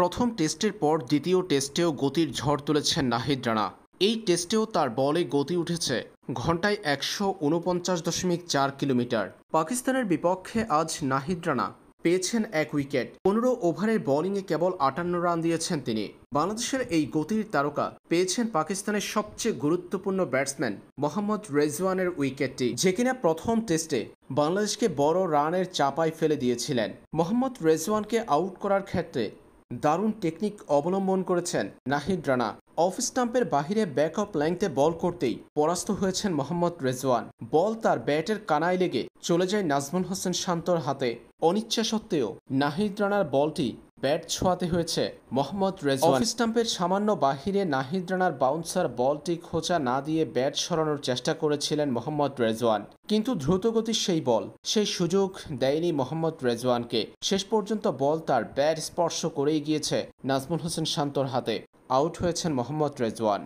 প্রথম টেস্টের পর দ্বিতীয় টেস্টেও গতির ঝড় তুলেছেন নাহিদ রানা এই টেস্টেও তার বলে গতি উঠেছে ঘন্টায় একশো উনপঞ্চাশ দশমিক চার কিলোমিটার পাকিস্তানের বিপক্ষে আজ নাহিদ রানা পেয়েছেন এক উইকেট পনেরো ওভারের বোলিংয়ে কেবল আটান্ন রান দিয়েছেন তিনি বাংলাদেশের এই গতির তারকা পেয়েছেন পাকিস্তানের সবচেয়ে গুরুত্বপূর্ণ ব্যাটসম্যান মোহাম্মদ রেজওয়ানের উইকেটটি যে কিনা প্রথম টেস্টে বাংলাদেশকে বড় রানের চাপায় ফেলে দিয়েছিলেন মোহাম্মদ রেজওয়ানকে আউট করার ক্ষেত্রে দারুণ টেকনিক অবলম্বন করেছেন নাহিদ রানা অফ স্টাম্পের বাহিরে ব্যাক অফ লেংথে বল করতেই পরাস্ত হয়েছেন মোহাম্মদ রেজওয়ান বল তার ব্যাটের কানায় লেগে চলে যায় নাজমুল হোসেন শান্তর হাতে অনিচ্ছা সত্ত্বেও নাহিদ রানার বলটি ব্যাট ছোঁয়াতে হয়েছে মোহাম্মদ রেজওয়ান স্টাম্পের সামান্য বাহিরে নাহিদ রানার বাউন্সার বলটি খোঁচা না দিয়ে ব্যাট সরানোর চেষ্টা করেছিলেন মোহাম্মদ রেজওয়ান কিন্তু দ্রুতগতির সেই বল সেই সুযোগ দেয়নি মোহাম্মদ রেজওয়ানকে শেষ পর্যন্ত বল তার ব্যাট স্পর্শ করেই গিয়েছে নাজমুল হোসেন শান্তর হাতে আউট হয়েছেন মোহাম্মদ রেজওয়ান